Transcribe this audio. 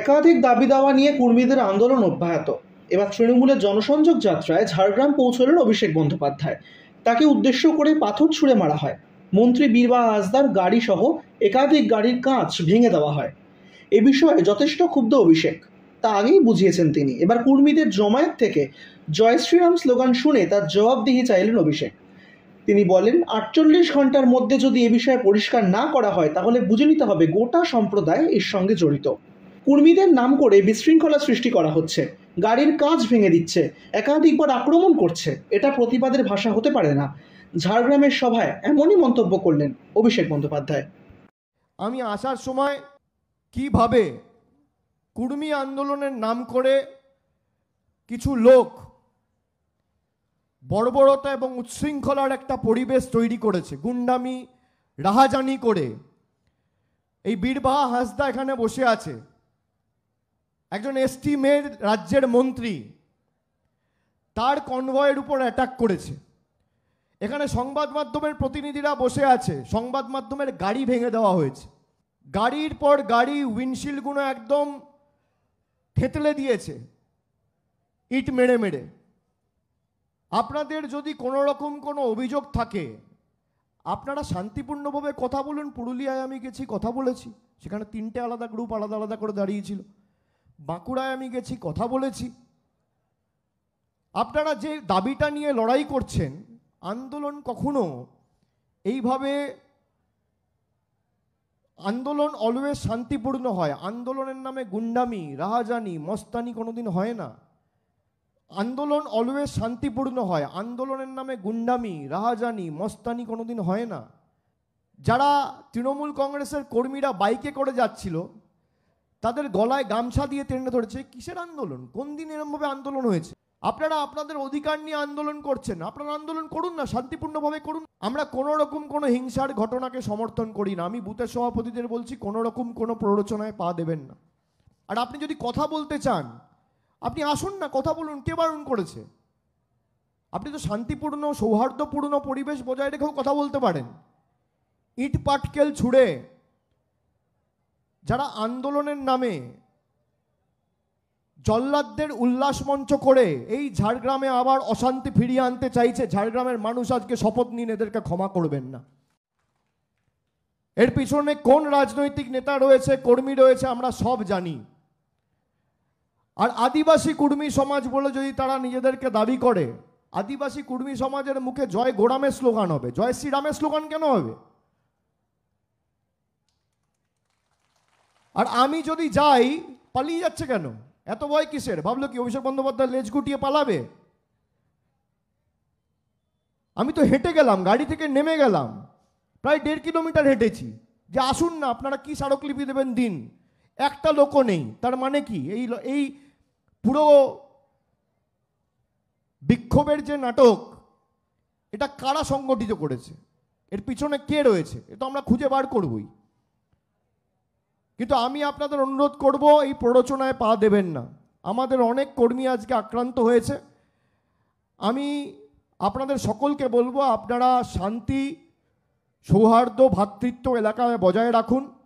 একাধিক দাবি দাওয়া নিয়ে কর্মীদের আন্দোলন অব্যাহত এবার তৃণমূলের জনসংযোগ যাত্রায় ঝাড়গ্রাম পৌঁছলেন অভিষেক বন্দ্যোপাধ্যায় তাকে উদ্দেশ্য করে পাথর ছুঁড়ে মারা হয় মন্ত্রী বীরবা হাসদার গাড়ি সহ একাধিক গাড়ির কাঁচ ভেঙে দেওয়া হয় এ বিষয়ে যথেষ্ট ক্ষুব্ধ অভিষেক তা আগেই বুঝিয়েছেন তিনি এবার কর্মীদের জমায়েত থেকে জয় শ্রীরাম স্লোগান শুনে তার জবাবদিহি চাইলেন অভিষেক তিনি বলেন আটচল্লিশ ঘন্টার মধ্যে যদি এ বিষয়ে পরিষ্কার না করা হয় তাহলে বুঝে নিতে হবে গোটা সম্প্রদায় এর সঙ্গে জড়িত কর্মীদের নাম করে বিশৃঙ্খলা সৃষ্টি করা হচ্ছে গাড়ির কাজ ভেঙে দিচ্ছে একাধিকবার আক্রমণ করছে এটা প্রতিবাদের ভাষা হতে পারে না ঝাড়গ্রামের সভায় এমনই মন্তব্য করলেন অভিষেক বন্দ্যোপাধ্যায় আমি আসার সময় কিভাবে কুর্মী আন্দোলনের নাম করে কিছু লোক বর্বরতা এবং উচ্ছৃঙ্খলার একটা পরিবেশ তৈরি করেছে গুন্ডামি রাহাজানি করে এই বীরবাহা হাসদা এখানে বসে আছে একজন এসটি মেয়ের রাজ্যের মন্ত্রী তার কনভয়ের উপর অ্যাটাক করেছে এখানে সংবাদ মাধ্যমের প্রতিনিধিরা বসে আছে সংবাদ মাধ্যমের গাড়ি ভেঙে দেওয়া হয়েছে গাড়ির পর গাড়ি উইন্ডশিল্ডগুলো একদম থেতলে দিয়েছে ইট মেরে মেরে আপনাদের যদি কোনো রকম কোনো অভিযোগ থাকে আপনারা শান্তিপূর্ণভাবে কথা বলুন পুরুলিয়ায় আমি গেছি কথা বলেছি সেখানে তিনটে আলাদা গ্রুপ আলাদা আলাদা করে দাঁড়িয়েছিল বাঁকুড়ায় আমি গেছি কথা বলেছি আপনারা যে দাবিটা নিয়ে লড়াই করছেন আন্দোলন কখনো এইভাবে আন্দোলন অলওয়েজ শান্তিপূর্ণ হয় আন্দোলনের নামে গুন্ডামি রাহাজানি মস্তানি কোনোদিন হয় না আন্দোলন অলওয়েজ শান্তিপূর্ণ হয় আন্দোলনের নামে গুন্ডামি রাহাজানি মস্তানি কোনোদিন হয় না যারা তৃণমূল কংগ্রেসের কর্মীরা বাইকে করে যাচ্ছিল তাদের গলায় গামছা দিয়ে টেনে ধরেছে কিসের আন্দোলন কোন দিন এরমভাবে আন্দোলন হয়েছে আপনারা আপনাদের অধিকার নিয়ে আন্দোলন করছেন আপনারা আন্দোলন করুন না শান্তিপূর্ণভাবে করুন আমরা কোনো রকম কোনো হিংসার ঘটনাকে সমর্থন করি না আমি বুথের সভাপতিদের বলছি কোনো রকম কোনো প্ররোচনায় পা দেবেন না আর আপনি যদি কথা বলতে চান আপনি আসুন না কথা বলুন কে বারণ করেছে আপনি তো শান্তিপূর্ণ সৌহার্দ্যপূর্ণ পরিবেশ বজায় রেখেও কথা বলতে পারেন ইট পাটকেল ছুঁড়ে যারা আন্দোলনের নামে জল্লাদদের উল্লাস মঞ্চ করে এই ঝাড়গ্রামে আবার অশান্তি ফিরিয়ে আনতে চাইছে ঝাড়গ্রামের মানুষ আজকে শপথ নিন এদেরকে ক্ষমা করবেন না এর পিছনে কোন রাজনৈতিক নেতা রয়েছে কর্মী রয়েছে আমরা সব জানি আর আদিবাসী কুর্মী সমাজ বলে যদি তারা নিজেদেরকে দাবি করে আদিবাসী কুর্মী সমাজের মুখে জয় গোরামের স্লোগান হবে জয় শ্রীরামের স্লোগান কেন হবে আর আমি যদি যাই পালিয়ে যাচ্ছে কেন এত ভয় কিসের ভাবলো কি অভিষেক বন্দ্যোপাধ্যায় লেজ গুটিয়ে পালাবে আমি তো হেঁটে গেলাম গাড়ি থেকে নেমে গেলাম প্রায় দেড় কিলোমিটার হেঁটেছি যে আসুন না আপনারা কি স্মারকলিপি দেবেন দিন একটা লোকও নেই তার মানে কি এই এই পুরো বিক্ষোভের যে নাটক এটা কারা সংগঠিত করেছে এর পিছনে কে রয়েছে এটা আমরা খুঁজে বার করবই কিন্তু আমি আপনাদের অনুরোধ করব এই প্ররোচনায় পা দেবেন না আমাদের অনেক কর্মী আজকে আক্রান্ত হয়েছে আমি আপনাদের সকলকে বলবো আপনারা শান্তি সৌহার্দ্য ভ্রাতৃত্ব এলাকায় বজায় রাখুন